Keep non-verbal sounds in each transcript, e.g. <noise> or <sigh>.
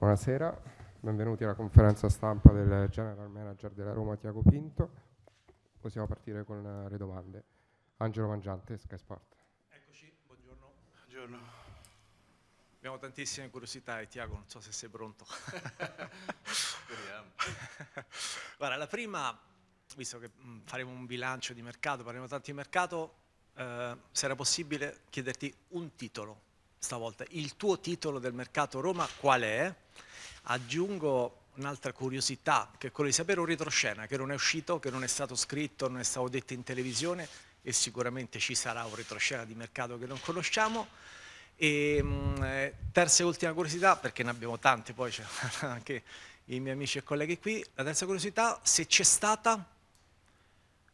Buonasera, benvenuti alla conferenza stampa del General Manager della Roma Tiago Pinto. Possiamo partire con eh, le domande. Angelo Mangiante, Sky Sport. Eccoci, buongiorno. buongiorno. Abbiamo tantissime curiosità e Tiago non so se sei pronto. Speriamo. <laughs> Guarda, la prima, visto che mm, faremo un bilancio di mercato, parliamo tanto di mercato, eh, se era possibile chiederti un titolo stavolta, il tuo titolo del mercato Roma qual è? Aggiungo un'altra curiosità, che è quella di sapere un retroscena, che non è uscito, che non è stato scritto, non è stato detto in televisione e sicuramente ci sarà un retroscena di mercato che non conosciamo. E, ehm, mh, eh, terza e ultima curiosità, perché ne abbiamo tante, poi c'è <laughs> anche i miei amici e colleghi qui, la terza curiosità, se c'è stata,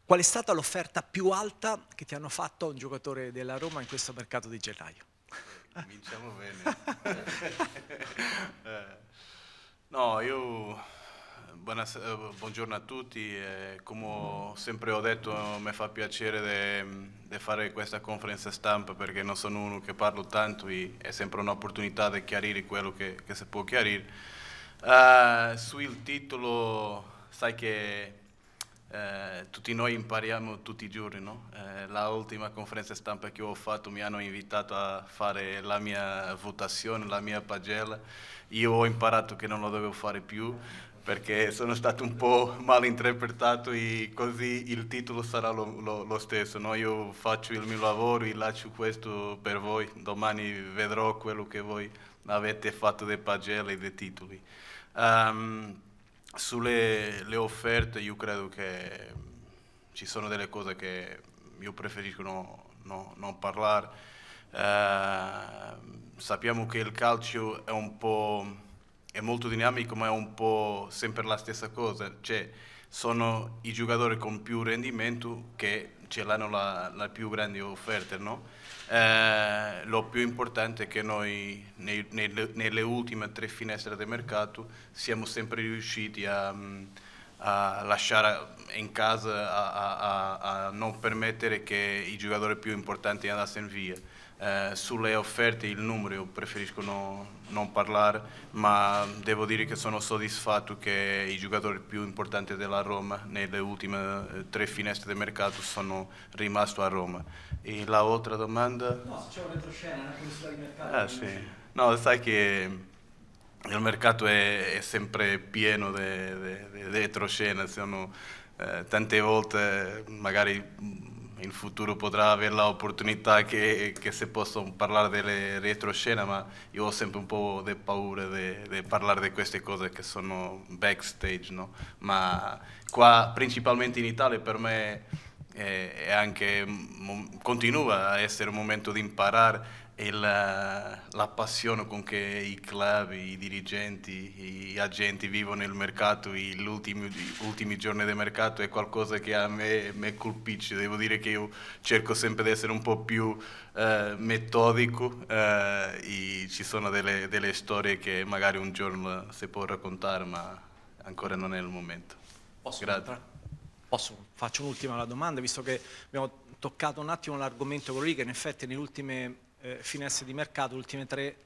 qual è stata l'offerta più alta che ti hanno fatto un giocatore della Roma in questo mercato di gennaio? Cominciamo bene. <laughs> eh, no, io Buonas, eh, buongiorno a tutti, eh, come sempre ho detto mi fa piacere di fare questa conferenza stampa perché non sono uno che parlo tanto e è sempre un'opportunità di chiarire quello che, che si può chiarire. Uh, sul titolo sai che eh, tutti noi impariamo tutti i giorni, no? eh, la ultima conferenza stampa che ho fatto mi hanno invitato a fare la mia votazione, la mia pagella, io ho imparato che non lo dovevo fare più perché sono stato un po' mal interpretato e così il titolo sarà lo, lo, lo stesso. No? Io faccio il mio lavoro e lascio questo per voi, domani vedrò quello che voi avete fatto dei pagelle e dei titoli. Um, sulle offerte io credo che mm, ci sono delle cose che io preferisco no, no, non parlare. Uh, sappiamo che il calcio è un po' è molto dinamico, ma è un po' sempre la stessa cosa. Cioè, sono i giocatori con più rendimento che ce l'hanno la, la, più grande offerta, no? eh, lo più importante è che noi nei, nelle, nelle, ultime tre finestre del mercato siamo sempre riusciti a, a lasciare in casa, a, a, a, non permettere che i giocatori più importanti andassero via. Eh, sulle offerte il numero io preferisco no, non parlare, ma devo dire che sono soddisfatto che i giocatori più importanti della Roma nelle ultime eh, tre finestre del mercato sono rimasti a Roma. E la altra domanda? No, se c'è un retroscena, una curiosità di mercato. Ah, sì. No, sai che il mercato è, è sempre pieno di retroscena, sono eh, tante volte magari in futuro potrà avere l'opportunità che, che si possa parlare delle retroscena, ma io ho sempre un po' di paura di parlare di queste cose che sono backstage, no? ma qua principalmente in Italia per me è, è anche, mm, continua a essere un momento di imparare e eh, la, la, passione con cui i club, i dirigenti, gli agenti vivono il mercato, gli ultimi, ultimi, giorni del mercato è qualcosa che a me, me, colpisce. Devo dire che io cerco sempre di essere un po' più eh, metodico eh, ci sono delle, delle storie che magari un giorno si può raccontare, ma ancora non è il momento. Posso, Posso, faccio un'ultima domanda, visto che abbiamo toccato un attimo l'argomento quello lì che in effetti nelle ultime eh, finestre di mercato, ultime tre,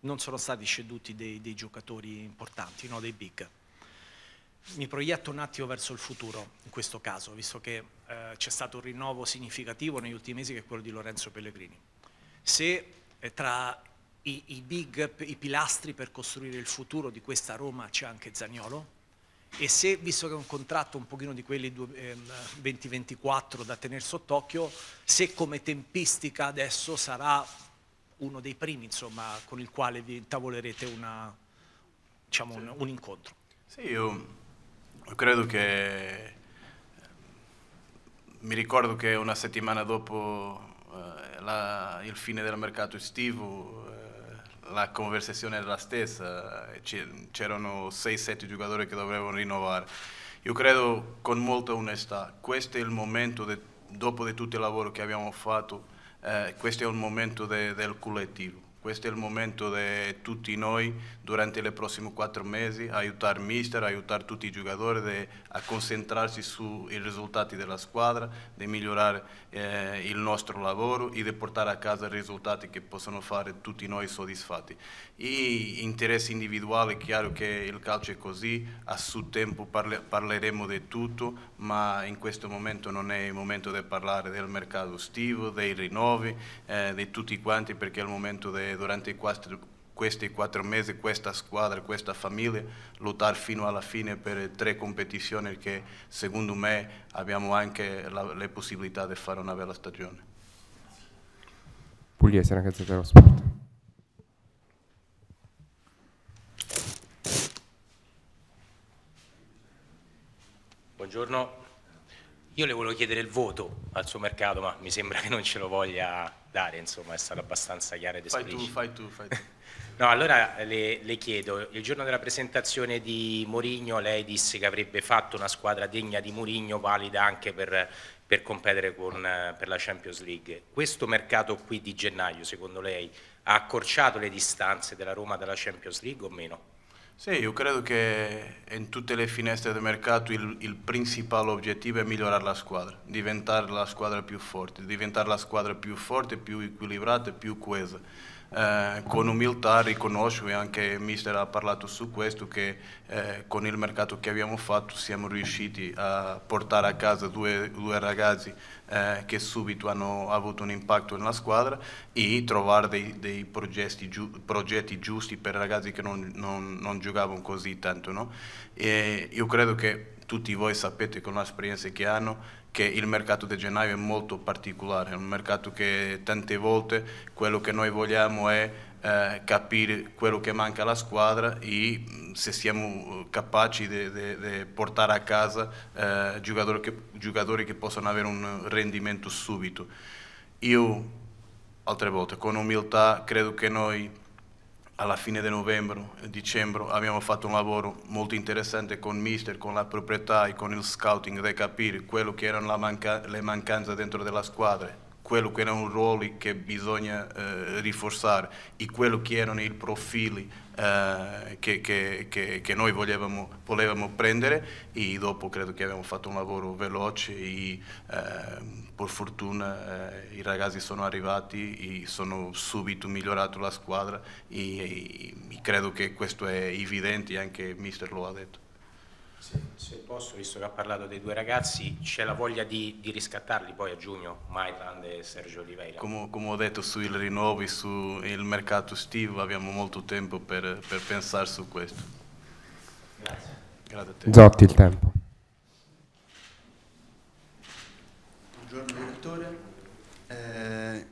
non sono stati ceduti dei, dei giocatori importanti, no? dei big. Mi proietto un attimo verso il futuro in questo caso, visto che eh, c'è stato un rinnovo significativo negli ultimi mesi che è quello di Lorenzo Pellegrini. Se eh, tra i, i big, i pilastri per costruire il futuro di questa Roma c'è anche Zagnolo, e se, visto che è un contratto un pochino di quelli 2024 ehm, da tenere sott'occhio, se come tempistica adesso sarà uno dei primi insomma, con il quale vi intavolerete una, diciamo, sì. un, un, incontro. Sì, io, credo che eh, mi ricordo che una settimana dopo eh, la, il fine del mercato estivo eh, la conversazione era la stessa, eh, c'erano 6-7 giocatori che dovevano rinnovare. Io credo con molta onestà, questo è il momento, de, dopo di tutto il lavoro che abbiamo fatto, eh, questo è un momento de, del collettivo. Questo è il momento di tutti noi, durante i prossimi quattro mesi, aiutare mister, aiutare tutti i giocatori de, a concentrarsi sui risultati della squadra, di migliorare eh, il nostro lavoro e di portare a casa risultati che possono fare tutti noi soddisfatti. E interesse individuale, è chiaro che il calcio è così, a suo tempo parle, parleremo di tutto, ma in questo momento non è il momento di parlare del mercato estivo, dei rinnovi, eh, di tutti quanti, perché è il momento di durante quattro, questi quattro mesi questa squadra, questa famiglia, lottare fino alla fine per tre competizioni che secondo me abbiamo anche la, le possibilità di fare una bella stagione. Pugliese, una gazzetta dello sport. Buongiorno, io le volevo chiedere il voto al suo mercato, ma mi sembra che non ce lo voglia dare, insomma, è stato abbastanza chiaro ed esplicito. Fai tu, fai tu, fai <laughs> tu. no, allora le, le, chiedo, il giorno della presentazione di Mourinho lei disse che avrebbe fatto una squadra degna di Mourinho, valida anche per, per competere con, per la Champions League. Questo mercato qui di gennaio, secondo lei, ha accorciato le distanze della Roma dalla Champions League o meno? Sì, io credo che in tutte le finestre del mercato il, il, principale obiettivo è migliorare la squadra, diventare la squadra più forte, diventare la squadra più forte, più equilibrata, e più coesa. Eh, con umiltà riconosco e anche mister ha parlato su questo che eh, con il mercato che abbiamo fatto siamo riusciti a portare a casa due, due ragazzi eh, che subito hanno avuto un impatto nella squadra e trovare dei, dei progetti, giu, progetti, giusti per ragazzi che non, non, non giocavano così tanto. No? io credo che tutti voi sapete con l'esperienza che hanno che il mercato di gennaio è molto particolare, è un mercato che tante volte quello che noi vogliamo è eh, capire quello che manca alla squadra e mm, se siamo eh, capaci di portare a casa eh, giocatori, che, giocatori che possano avere un rendimento subito. Io, altre volte, con umiltà, credo che noi alla fine di novembre dicembre abbiamo fatto un lavoro molto interessante con Mister, con la proprietà e con il scouting, di capire quello che erano manca le mancanze dentro della squadra quello che erano ruoli che bisogna eh, rinforzare e quello che erano i profili eh, che, che, che, noi volevamo, volevamo, prendere e dopo credo che abbiamo fatto un lavoro veloce e eh, per fortuna eh, i ragazzi sono arrivati e sono subito migliorato la squadra e, e, e credo che questo è evidente e anche il mister lo ha detto. Se, se posso, visto che ha parlato dei due ragazzi, c'è la voglia di, di, riscattarli poi a giugno, Maitland e Sergio Oliveira. Come, come ho detto sui rinnovi, sul mercato estivo, abbiamo molto tempo per, per pensare su questo. Grazie. Grazie a te. Zotti il tempo. Buongiorno direttore. Eh,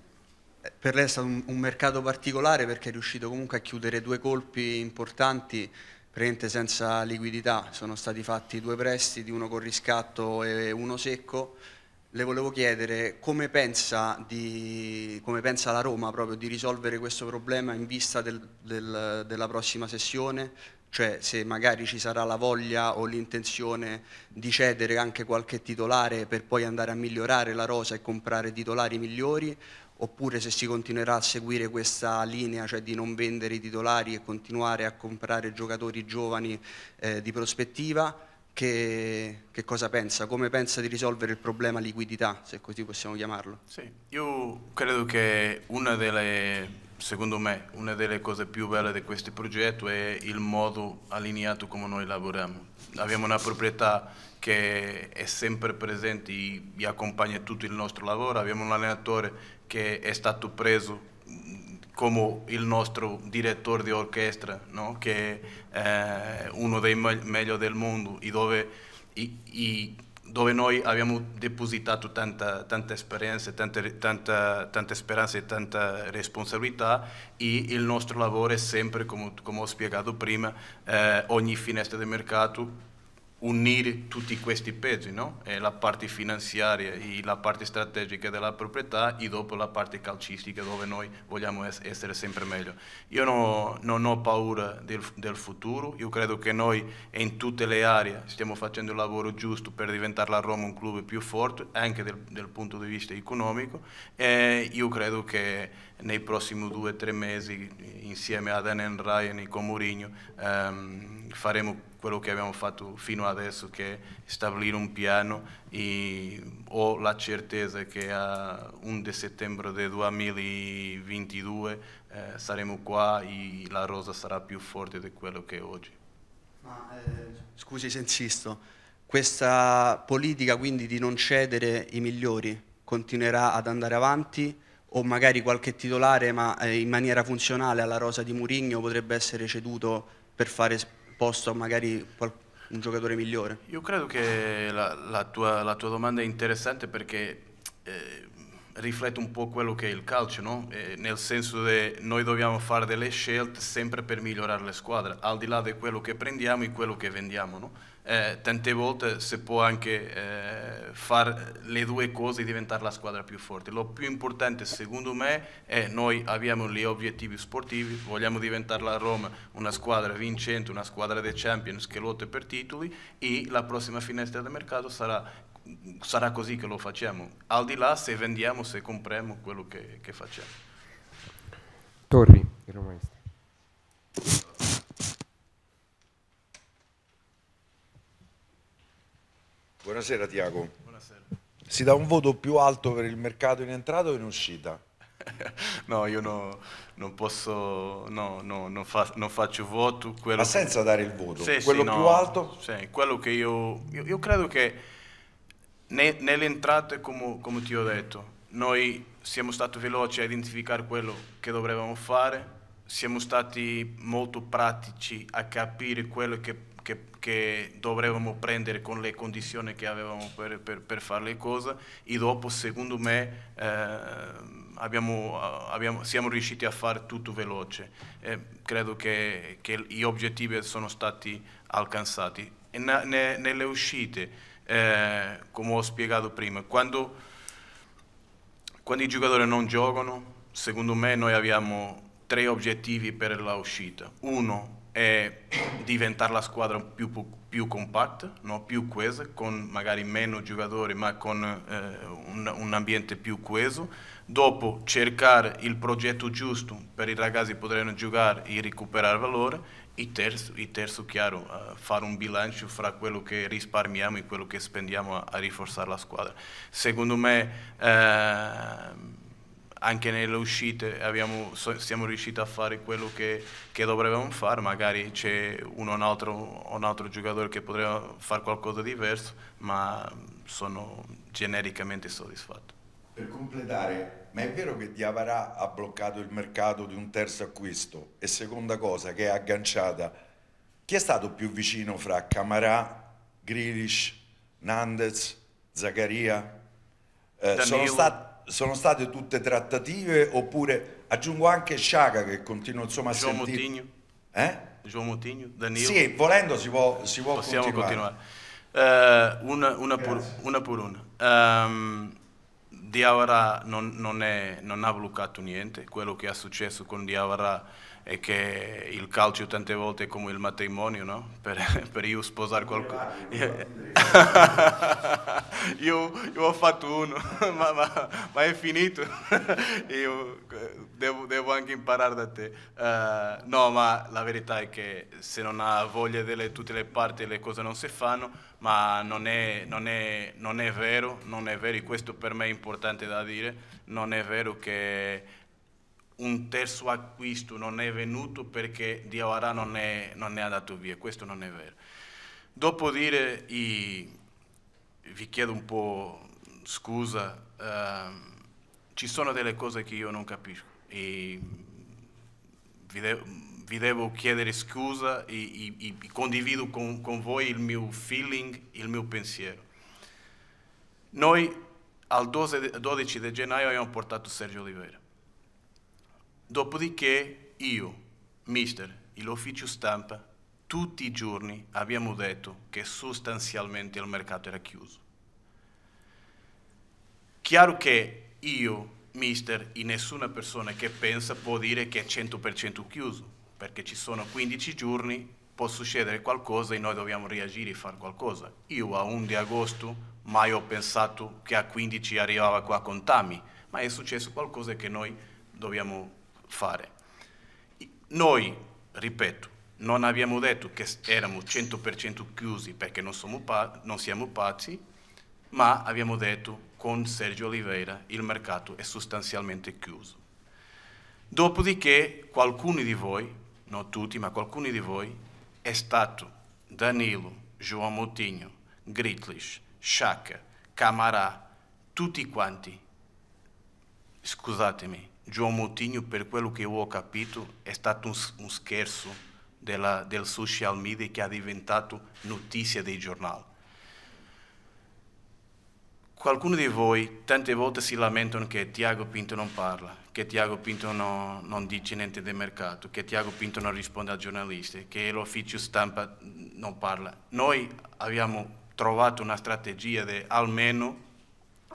per lei è stato un, un mercato particolare perché è riuscito comunque a chiudere due colpi importanti praticamente senza liquidità, sono stati fatti due prestiti, uno con riscatto e uno secco. Le volevo chiedere come pensa, di, come pensa la Roma proprio di risolvere questo problema in vista del, del, della prossima sessione, cioè se magari ci sarà la voglia o l'intenzione di cedere anche qualche titolare per poi andare a migliorare la rosa e comprare titolari migliori oppure se si continuerà a seguire questa linea, cioè di non vendere i titolari e continuare a comprare giocatori giovani eh, di prospettiva, che, che, cosa pensa? Come pensa di risolvere il problema liquidità, se così possiamo chiamarlo? Sì, io credo che una delle, secondo me, una delle cose più belle di questo progetto è il modo allineato come noi lavoriamo. Abbiamo una proprietà che è sempre presente vi accompagna tutto il nostro lavoro, abbiamo un allenatore che è stato preso come il nostro direttore di orchestra, no? che è eh, uno dei migliori del mondo e dove, e, e dove noi abbiamo depositato tanta, tanta esperienza, tante, tanta, tanta, speranza e tanta responsabilità e il nostro lavoro è sempre, come, come ho spiegato prima, eh, ogni finestra di mercato unire tutti questi pezzi, no? la parte finanziaria, e la parte strategica della proprietà e dopo la parte calcistica dove noi vogliamo essere sempre meglio. Io no, non ho paura del, del, futuro, io credo che noi in tutte le aree stiamo facendo il lavoro giusto per diventare la Roma un club più forte anche dal punto di vista economico e io credo che nei prossimi due o tre mesi insieme ad Anen Ryan e con Mourinho ehm, faremo quello che abbiamo fatto fino adesso che è stabilire un piano e ho la certezza che a 1 settembre del 2022 eh, saremo qua e la rosa sarà più forte di quello che è oggi. Ma, eh, scusi se insisto, questa politica quindi di non cedere i migliori continuerà ad andare avanti? o magari qualche titolare ma eh, in maniera funzionale alla rosa di Murigno potrebbe essere ceduto per fare posto a magari un giocatore migliore? Io credo che la, la, tua, la tua, domanda è interessante perché eh, riflette un po' quello che è il calcio, no? eh, nel senso che noi dobbiamo fare delle scelte sempre per migliorare le squadre, al di là di quello che prendiamo e quello che vendiamo. No? eh, tante volte si può anche eh, fare le due cose e diventare la squadra più forte. Lo più importante secondo me è noi abbiamo gli obiettivi sportivi, vogliamo diventare la Roma una squadra vincente, una squadra dei Champions che lotta per titoli e la prossima finestra del mercato sarà sarà così che lo facciamo, al di là se vendiamo, se compriamo quello che, che facciamo. Torri, il romanista. Buonasera Tiago. Buonasera. Si dà un voto più alto per il mercato in entrata o in uscita? <laughs> no, io no, non posso, no, no non, fa, non, faccio voto. Ma senza che... dare il voto, sì, quello sì, più no, alto? Sì, quello che io, io, io credo che ne, nelle entrate, come, come, ti ho detto, noi siamo stati veloci a identificare quello che dovevamo fare, siamo stati molto pratici a capire quello che che, che dovremmo prendere con le condizioni che avevamo per, per, per fare le cose e dopo secondo me eh, abbiamo, abbiamo, siamo riusciti a fare tutto veloce. Eh, credo che, che, gli obiettivi sono stati alcanzati. Na, ne, nelle uscite, eh, come ho spiegato prima, quando, quando i giocatori non giocano, secondo me noi abbiamo tre obiettivi per la uscita. Uno, è diventare la squadra più, più compatta, no? più coesa, con magari meno giocatori ma con eh, un, un, ambiente più coeso. Dopo cercare il progetto giusto per i ragazzi che potranno giocare e recuperare valore. E terzo, e terzo chiaro, uh, fare un bilancio fra quello che risparmiamo e quello che spendiamo a, a rinforzare la squadra. Secondo me... Eh, anche nelle uscite abbiamo, siamo riusciti a fare quello che, che dovevamo fare, magari c'è un, un, altro, giocatore che potrebbe fare qualcosa di diverso, ma sono genericamente soddisfatto. Per completare, ma è vero che Diavarà ha bloccato il mercato di un terzo acquisto e seconda cosa che è agganciata, chi è stato più vicino fra Camarà, Grilish, Nandez, Zaccaria? Eh, sono stati sono state tutte trattative oppure aggiungo anche Sciaga che continua insomma a Gio sentire... Moutinho. Eh? Gio Moutinho, Danilo. Sì, volendo si può, si può Possiamo continuare. continuare. Uh, una, una, pur, una, pur, una um, Diawara non, non, è, non ha bloccato niente, quello che è successo con Diawara è che il calcio tante volte è come il matrimonio, no? Per, <laughs> per io sposare qualcuno. <laughs> Io, io, ho fatto uno, <laughs> ma, ma, ma è finito. Io eh, devo, devo, anche imparare da te. Uh, no, ma la verità è che se non ha voglia di tutte le parti le cose non si fanno, ma non è, non è, non è vero, non è vero, e questo per me è importante da dire, non è vero che un terzo acquisto non è venuto perché Dio Arà non, è andato via, questo non è vero. Dopo dire, e vi chiedo un po' scusa, uh, ci sono delle cose che io non capisco e vi, de vi devo chiedere scusa e, e, e condivido con, con voi il mio feeling, il mio pensiero. Noi al 12 di gennaio abbiamo portato Sergio Oliveira Dopodiché io, mister e l'ufficio stampa, tutti i giorni abbiamo detto che sostanzialmente il mercato era chiuso. Chiaro che io, mister, e nessuna persona che pensa può dire che è 100% chiuso, perché ci sono 15 giorni, può succedere qualcosa e noi dobbiamo reagire e fare qualcosa. Io a 1 di agosto mai ho pensato che a 15 arrivava qua con Tami, ma è successo qualcosa che noi dobbiamo fare. Noi, ripeto, non abbiamo detto che eravamo 100% chiusi perché non, non siamo pazzi, ma abbiamo detto con Sergio Oliveira il mercato è sostanzialmente chiuso. Dopodiché qualcuno di voi, non tutti, ma qualcuno di voi, è stato Danilo, João Moutinho, Gritlish, Sciacca, Camarà, tutti quanti, scusatemi, João Moutinho, per quello che ho capito, è stato un, un scherzo della, del social media che ha diventato notizia dei giornali. Qualcuno di voi tante volte si lamentano che Tiago Pinto non parla, che Tiago Pinto no, non dice niente del mercato, che Tiago Pinto non risponde ai giornalisti, che l'ufficio stampa non parla. Noi abbiamo trovato una strategia di almeno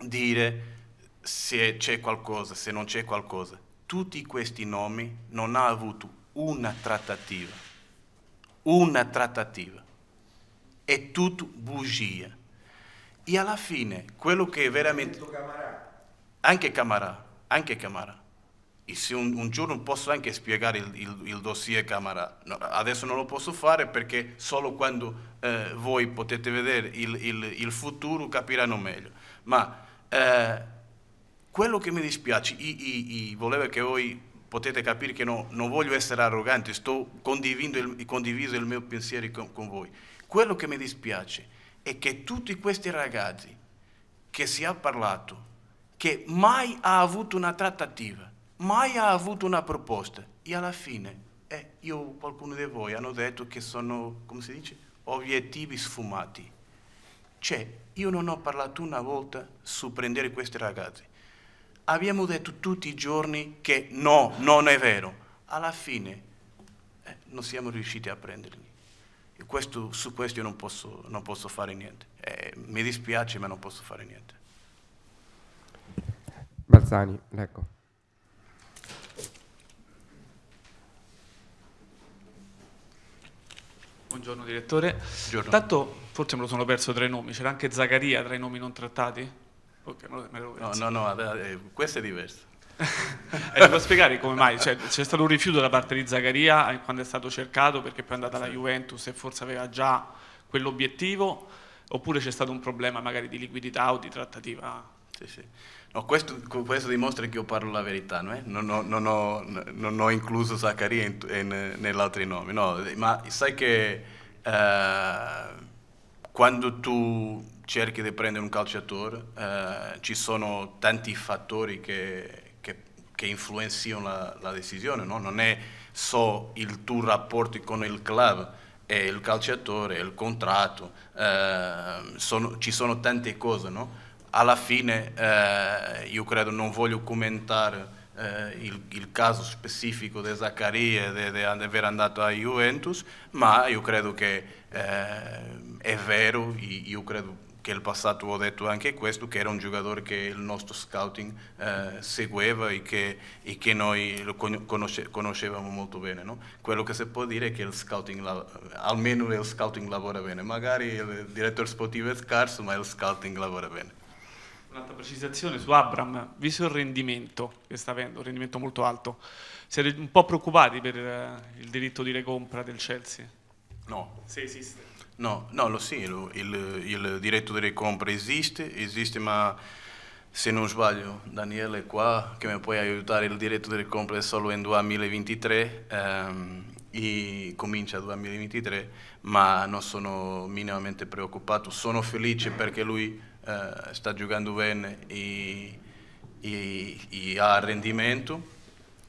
dire se c'è qualcosa, se non c'è qualcosa. Tutti questi nomi non ha avuto una trattativa, una trattativa. È tutto bugia. E alla fine, quello che veramente... Anche Camarà, anche Camarà. E se un, un, giorno posso anche spiegare il, il, il dossier Camara, no, adesso non lo posso fare perché solo quando eh, voi potete vedere il, il, futuro capiranno meglio. Ma eh, quello che mi dispiace, io, volevo che voi potete capire che no, non voglio essere arrogante, sto il, condiviso il mio pensiero con, con voi. Quello che mi dispiace è che tutti questi ragazzi che si è parlato, che mai ha avuto una trattativa, mai ha avuto una proposta, e alla fine eh, io, qualcuno di voi hanno detto che sono, come si dice, obiettivi sfumati. Cioè, io non ho parlato una volta su prendere questi ragazzi abbiamo detto tutti i giorni che no, non è vero. Alla fine eh, non siamo riusciti a prenderli. Questo, su questo io non posso, non posso fare niente. Eh, mi dispiace, ma non posso fare niente. Balzani, ecco. Buongiorno direttore. Buongiorno. Tanto forse me lo sono perso tra i nomi, c'era anche Zagaria tra i nomi non trattati? Ok, me lo no, no, no, eh, questo è diverso. <laughs> e eh, devo spiegare come mai, cioè, c'è stato un rifiuto da parte di Zaccaria eh, quando è stato cercato perché poi è andata alla Juventus e forse aveva già quell'obiettivo oppure c'è stato un problema magari di liquidità o di trattativa? Sì, sì. No, questo, questo, dimostra che io parlo la verità, no? non, ho, non, ho, non ho incluso Zaccaria in, in, nell'altro nome, no, ma sai che eh, quando tu cerchi di prendere un calciatore, eh, ci sono tanti fattori che, che, che influenzano la, la, decisione, no? non è solo il tuo rapporto con il club, è il calciatore, è il contratto, eh, sono, ci sono tante cose. No? Alla fine eh, io credo non voglio commentare eh, il, il, caso specifico di Zaccaria di, di aver andato a Juventus, ma io credo che eh, è vero, io credo che nel passato ho detto anche questo, che era un giocatore che il nostro scouting eh, segueva e che, e che, noi lo conosce, conoscevamo molto bene. No? Quello che si può dire è che il scouting, almeno il scouting lavora bene, magari il direttore sportivo è scarso, ma il scouting lavora bene. Un'altra precisazione su Abram, visto il rendimento che sta avendo, un rendimento molto alto, siete un po' preoccupati per eh, il diritto di recompra del Chelsea? No. Se esiste. No, no, lo sì, lo, il, il, diritto di ricompra esiste, esiste, ma se non sbaglio, Daniele è qua che mi può aiutare, il diritto di ricompra è solo in 2023. Ehm, e comincia 2023, ma non sono minimamente preoccupato, sono felice perché lui eh, sta giocando bene e, e, e ha rendimento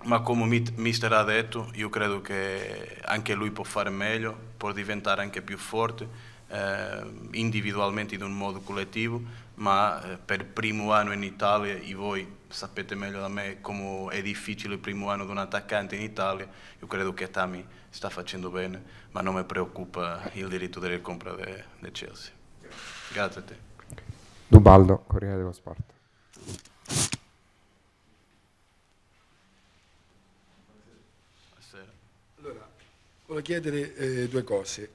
ma come mister ha detto, io credo che anche lui può fare meglio, può diventare anche più forte eh, individualmente in un modo collettivo, ma eh, per il primo anno in Italia, e voi sapete meglio da me come è difficile il primo anno di un attaccante in Italia, io credo che Tami sta facendo bene, ma non mi preoccupa il diritto della compra del de Chelsea. Grazie a te. Dubaldo, Corriere dello Sport. Volevo chiedere eh, due cose.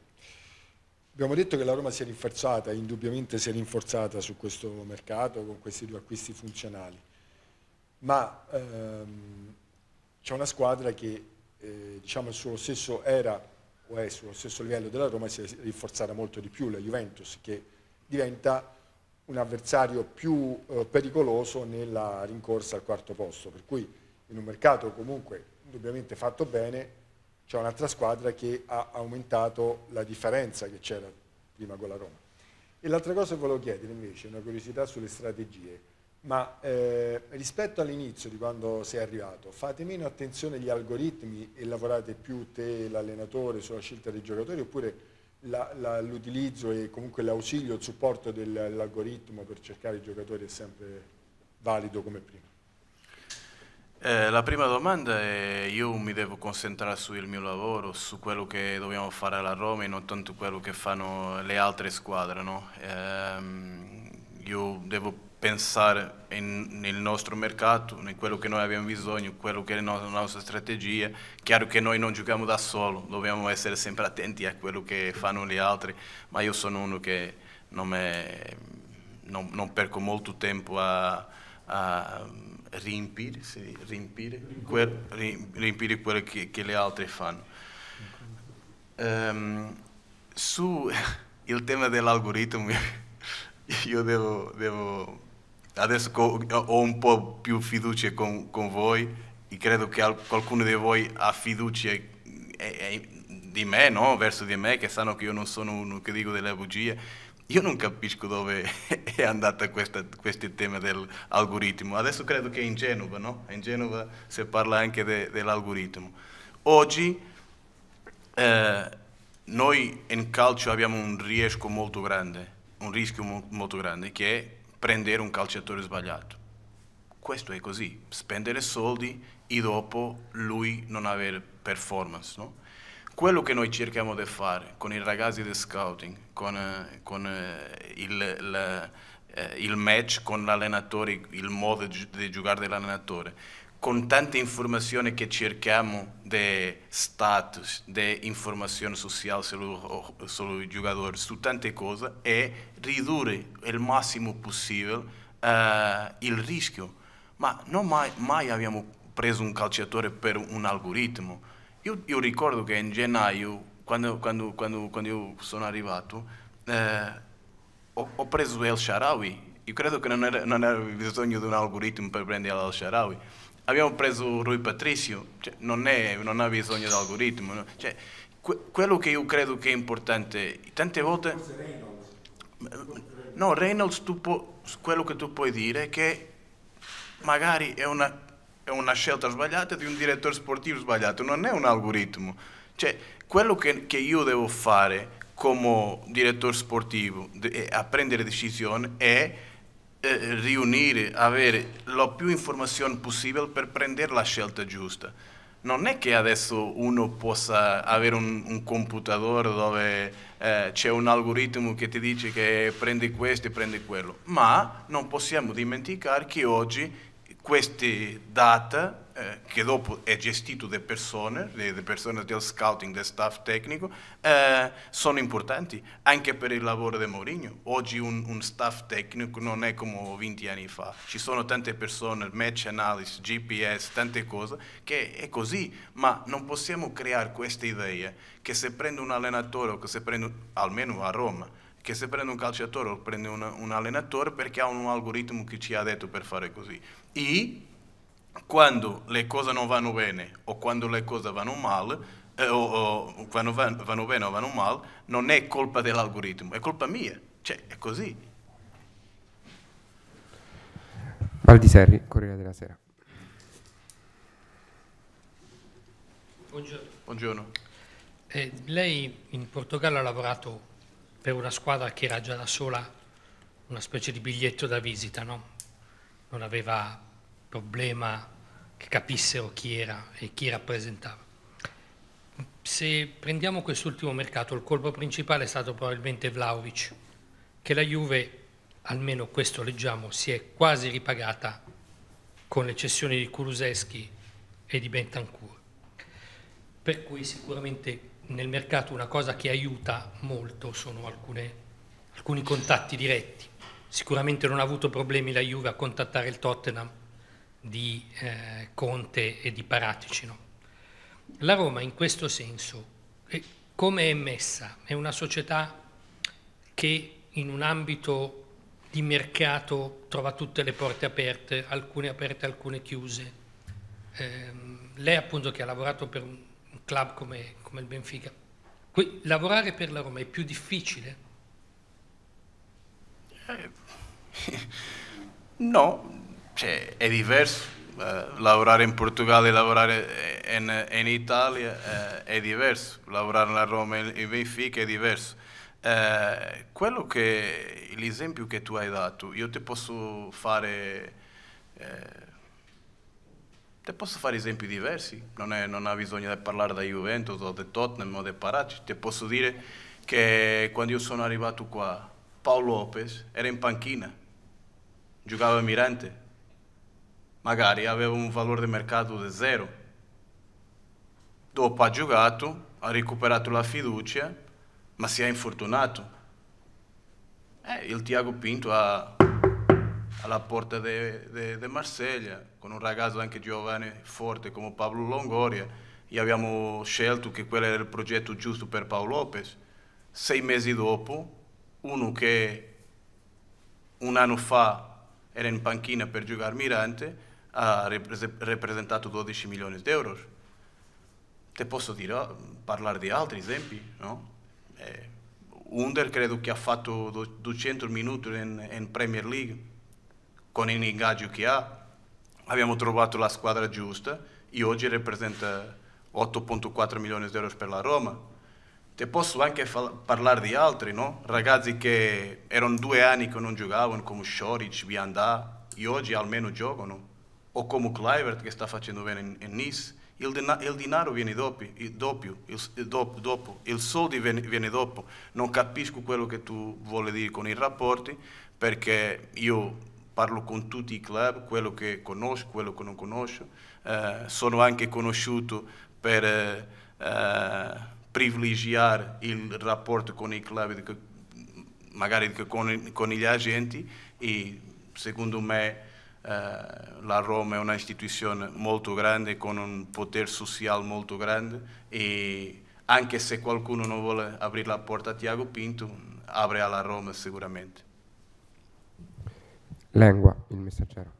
Abbiamo detto che la Roma si è rinforzata, indubbiamente si è rinforzata su questo mercato con questi due acquisti funzionali, ma ehm, c'è una squadra che eh, diciamo sullo stesso era o è sullo stesso livello della Roma si è rinforzata molto di più, la Juventus, che diventa un avversario più eh, pericoloso nella rincorsa al quarto posto, per cui in un mercato comunque indubbiamente fatto bene c'è un'altra squadra che ha aumentato la differenza che c'era prima con la Roma. E l'altra cosa che volevo chiedere invece, una curiosità sulle strategie, ma eh, rispetto all'inizio di quando sei arrivato, fate meno attenzione agli algoritmi e lavorate più te, l'allenatore, sulla scelta dei giocatori oppure l'utilizzo e comunque l'ausilio, il supporto dell'algoritmo per cercare i giocatori è sempre valido come prima? Eh, la prima domanda è io mi devo concentrare sul mio lavoro, su quello che dobbiamo fare alla Roma e non tanto quello che fanno le altre squadre. No? Eh, io devo pensare in, nel nostro mercato, in quello che noi abbiamo bisogno, quello che è la nostra, la nostra strategia. Chiaro che noi non giochiamo da solo, dobbiamo essere sempre attenti a quello che fanno gli altri, ma io sono uno che non, non, non perco molto tempo a, a riempire, sì, riempire, quel, riempire quello che, che, le altre fanno. Um, su <laughs> il tema dell'algoritmo, <laughs> io devo, devo adesso ho un po' più fiducia con, con, voi e credo che qualcuno di voi ha fiducia e, e, eh, eh, di me, no? verso di me, che sanno che io non sono uno che dico delle bugie io non capisco dove <laughs> è andata questa, questo tema dell'algoritmo. Adesso credo che in Genova, no? In Genova si parla anche de, dell'algoritmo. Oggi eh, noi in calcio abbiamo un rischio molto grande, un rischio mo molto grande che è prendere un calciatore sbagliato. Questo è così, spendere soldi e dopo lui non avere performance, no? Quello che noi cerchiamo di fare con i ragazzi di scouting, con, con eh, il, la, eh, il, match con l'allenatore, il modo di giocare dell'allenatore, con tante informazioni che cerchiamo di status, di informazione sociale sui giocatori, su tante cose, è ridurre il massimo possibile Uh, il rischio. Ma non mai, mai abbiamo preso un calciatore per un algoritmo. Io, io ricordo che in gennaio, quando, quando, quando, quando io sono arrivato, eh, ho, ho, preso El Sharawi. Io credo che non era, non era bisogno di un algoritmo per prendere El Sharawi. Abbiamo preso Rui Patricio, cioè, non, è, non, ha bisogno di algoritmo. No? Cioè, que, quello che io credo che è importante, tante volte... No, Reynolds, tu può, quello che tu puoi dire è che magari è una è una scelta sbagliata di un direttore sportivo sbagliato, non è un algoritmo. Cioè, quello che, che io devo fare come direttore sportivo de, a prendere decisioni è eh, riunire, avere la più informazione possibile per prendere la scelta giusta. Non è che adesso uno possa avere un, un computatore dove eh, c'è un algoritmo che ti dice che prendi questo e prendi quello, ma non possiamo dimenticare che oggi queste data eh, che dopo è gestito da persone, le persone del scouting, del staff tecnico, eh, sono importanti anche per il lavoro di Mourinho. Oggi un, un, staff tecnico non è come 20 anni fa, ci sono tante persone, match analysis, GPS, tante cose, che è così, ma non possiamo creare questa idea che se prendo un allenatore o che se prendo almeno a Roma, che se prende un calciatore o prende un, un allenatore perché ha un algoritmo che ci ha detto per fare così. E quando le cose non vanno bene o quando le cose vanno male, eh, o, o vanno, vanno, bene o vanno male, non è colpa dell'algoritmo, è colpa mia, cioè è così. Valdiserri, Corriere della Sera. Buongiorno. Buongiorno. Eh, lei in Portogallo ha lavorato per una squadra che era già da sola una specie di biglietto da visita, no? non aveva problema che capissero chi era e chi rappresentava. Se prendiamo quest'ultimo mercato, il colpo principale è stato probabilmente Vlaovic, che la Juve, almeno questo leggiamo, si è quasi ripagata con le cessioni di Kuluseschi e di Bentancur. Per cui sicuramente nel mercato una cosa che aiuta molto sono alcune, alcuni contatti diretti. Sicuramente non ha avuto problemi la Juve a contattare il Tottenham di eh, Conte e di Paratici. No? La Roma in questo senso, eh, come è messa, è una società che in un ambito di mercato trova tutte le porte aperte, alcune aperte, alcune chiuse. Eh, lei appunto che ha lavorato per un club come, come il Benfica. Qui, lavorare per la Roma è più difficile? Eh, <laughs> no, cioè, è diverso. Uh, lavorare in Portogallo e lavorare in, in Italia uh, è diverso, lavorare a Roma e in Benfica è diverso. Uh, quello che l'esempio che tu hai dato, io ti posso fare Te posso fare esempi diversi, non, è, non ha bisogno di parlare da Juventus o di Tottenham o di Paracci, ti posso dire che quando io sono arrivato qua, Paolo Lopez era in panchina, giocava a Mirante, magari aveva un valore di mercato di zero. Dopo ha giocato, ha recuperato la fiducia, ma si è infortunato. Eh, il Tiago Pinto ha alla porta di Marsella con un ragazzo anche giovane forte come Pablo Longoria e abbiamo scelto che quello era il progetto giusto per Paolo Lopez. Sei mesi dopo, uno che un anno fa era in panchina per giocare Mirante ha rappresentato 12 milioni di euro. Te posso dire, oh, parlare di altri esempi, no? Eh, Under credo che ha fatto 200 minuti in, in Premier League con il ingaggio che ha, abbiamo trovato la squadra giusta e oggi rappresenta 8.4 milioni di euro per la Roma. Te posso anche parlare di altri, no? Ragazzi che erano due anni che non giocavano, come Shoric, Biandà, e oggi almeno giocano. O come Clivert che sta facendo bene in, in Nice. Il, din il, denaro viene dopo, il, doppio, il, dopo, dopo. il soldi viene, viene, dopo. Non capisco quello che tu vuoi dire con i rapporti, perché io parlo con tutti i club, quello che conosco, quello che non conosco, eh, sono anche conosciuto per eh, eh privilegiare il rapporto con i club, magari con, con gli agenti e secondo me eh, la Roma è un'istituzione molto grande con un potere sociale molto grande e anche se qualcuno non vuole aprire la porta a Tiago Pinto, apre alla Roma sicuramente. Lengua, il messaggero.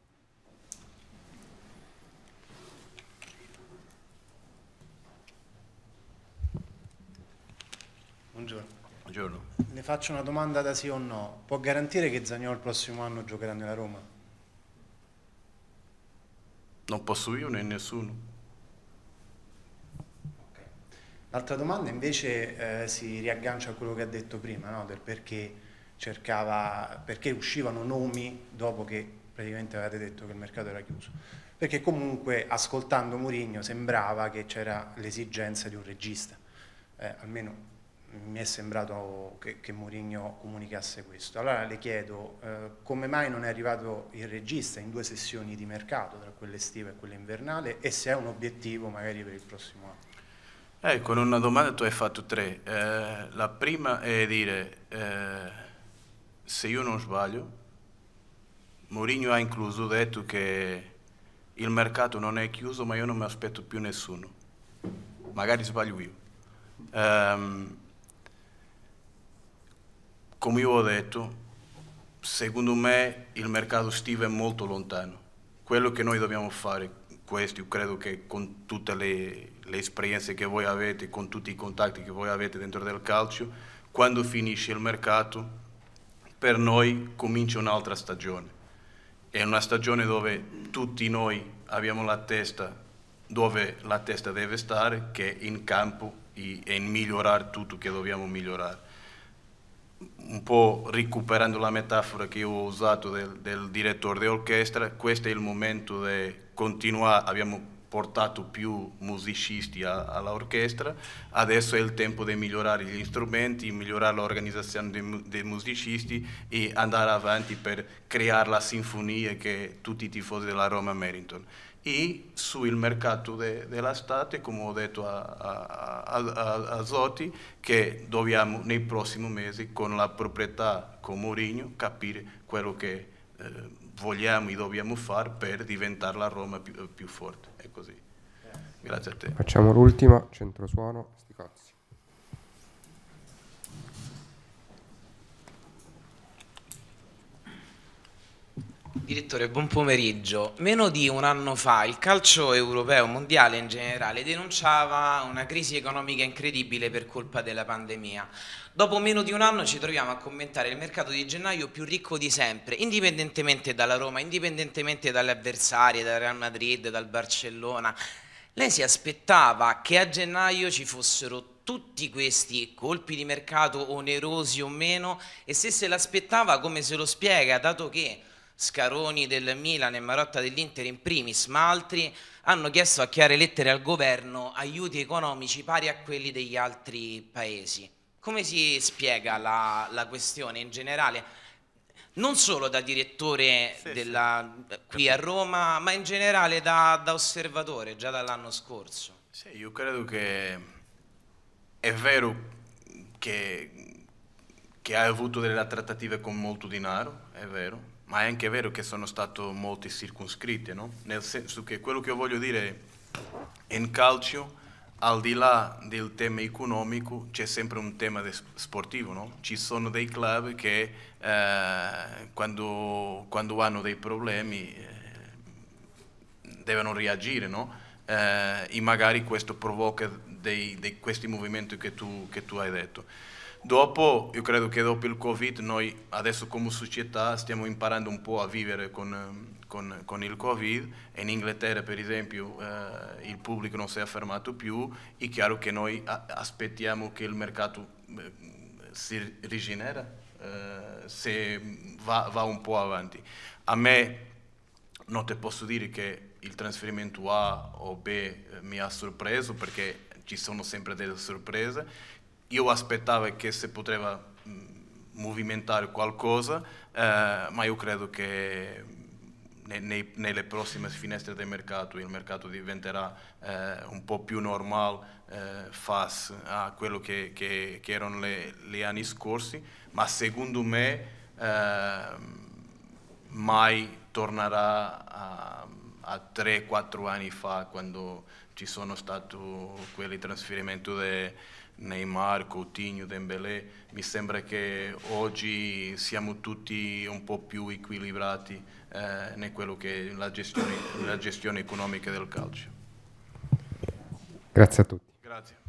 Buongiorno. Buongiorno. Le faccio una domanda da sì o no. Può garantire che Zagnolo il prossimo anno giocherà nella Roma? Non posso io né nessuno. L'altra domanda invece eh, si riaggancia a quello che ha detto prima, no? del perché cercava, perché uscivano nomi dopo che praticamente avevate detto che il mercato era chiuso. Perché comunque ascoltando Murigno sembrava che c'era l'esigenza di un regista, eh, almeno mi è sembrato che, che Mourinho comunicasse questo. Allora le chiedo eh, come mai non è arrivato il regista in due sessioni di mercato, tra quella estiva e quella invernale, e se è un obiettivo magari per il prossimo anno. Eh, con una domanda tu hai fatto tre. Eh, la prima è dire eh, se io non sbaglio, Mourinho ha incluso detto che il mercato non è chiuso, ma io non mi aspetto più nessuno. Magari sbaglio io. Um, come io ho detto, secondo me il mercato estivo è molto lontano. Quello che noi dobbiamo fare, questo io credo che con tutte le, le esperienze che voi avete, con tutti i contatti che voi avete dentro del calcio, quando finisce il mercato per noi comincia un'altra stagione. È una stagione dove tutti noi abbiamo la testa dove la testa deve stare, che è in campo e in migliorare tutto che dobbiamo migliorare. Un po' recuperando la metafora che io ho usato del, del direttore d'orchestra, questo è il momento di continuare, abbiamo portato più musicisti all'orchestra, adesso è il tempo di migliorare gli strumenti, migliorare l'organizzazione dei, dei, musicisti e andare avanti per creare la sinfonia che tutti i tifosi della Roma meritano. E sul mercato de, dell'estate, come ho detto a, a, a, a, Zotti, che dobbiamo nei prossimi mesi con la proprietà, con Mourinho, capire quello che eh, vogliamo e dobbiamo fare per diventare la Roma più, più forte anche così. Grazie a te. Facciamo l'ultima, centrosuono, sti cazzi. Direttore, buon pomeriggio. Meno di un anno fa il calcio europeo, mondiale in generale, denunciava una crisi economica incredibile per colpa della pandemia. Dopo meno di un anno ci troviamo a commentare il mercato di gennaio più ricco di sempre, indipendentemente dalla Roma, indipendentemente dalle avversarie, dal Real Madrid, dal Barcellona. Lei si aspettava che a gennaio ci fossero tutti questi colpi di mercato onerosi o meno e se se l'aspettava come se lo spiega, dato che Scaroni del Milan e Marotta dell'Inter in primis, ma altri hanno chiesto a chiare lettere al governo aiuti economici pari a quelli degli altri paesi. Come si spiega la, la questione in generale? non solo da direttore sì, della, sì. qui a Roma, ma in generale da, da osservatore già dall'anno scorso. Sì, io credo che è vero che, che hai avuto delle trattative con molto denaro, è vero, ma è anche vero che sono stati molti circoscritti, no? nel senso che quello che io voglio dire è in calcio al di là del tema economico c'è sempre un tema sportivo, no? ci sono dei club che eh, quando, quando, hanno dei problemi eh, devono reagire no? eh, e magari questo provoca dei, dei, questi movimenti che tu, che tu, hai detto. Dopo, io credo che dopo il Covid noi adesso come società stiamo imparando un po' a vivere con, con, con, il Covid, in Inghilterra per esempio eh, il pubblico non si è affermato più, è chiaro che noi aspettiamo che il mercato eh, si rigenera, eh, se va, va, un po' avanti. A me non ti posso dire che il trasferimento A o B eh, mi ha sorpreso perché ci sono sempre delle sorprese, io aspettavo che si poteva mm, movimentare qualcosa, eh, ma io credo che nei, nelle prossime finestre del mercato il mercato diventerà eh, un po' più normale eh, face a quello che, che, che erano gli anni scorsi, ma secondo me eh, mai tornerà a, a 3-4 anni fa quando ci sono stati quelli trasferimenti di Neymar, Coutinho, Dembélé. Mi sembra che oggi siamo tutti un po' più equilibrati eh, né quello che è la gestione, la gestione economica del calcio. Grazie a tutti. Grazie.